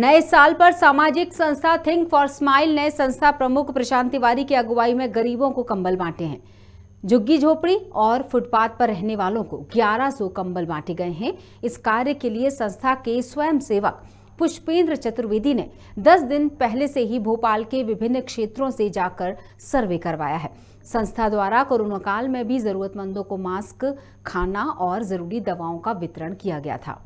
नए साल पर सामाजिक संस्था थिंक फॉर स्माइल ने संस्था प्रमुख प्रशांत तिवारी की अगुवाई में गरीबों को कंबल बांटे हैं झुग्गी झोपड़ी और फुटपाथ पर रहने वालों को 1100 कंबल बांटे गए हैं इस कार्य के लिए संस्था के स्वयं सेवक पुष्पेंद्र चतुर्वेदी ने 10 दिन पहले से ही भोपाल के विभिन्न क्षेत्रों से जाकर सर्वे करवाया है संस्था द्वारा कोरोना काल में भी जरूरतमंदों को मास्क खाना और जरूरी दवाओं का वितरण किया गया था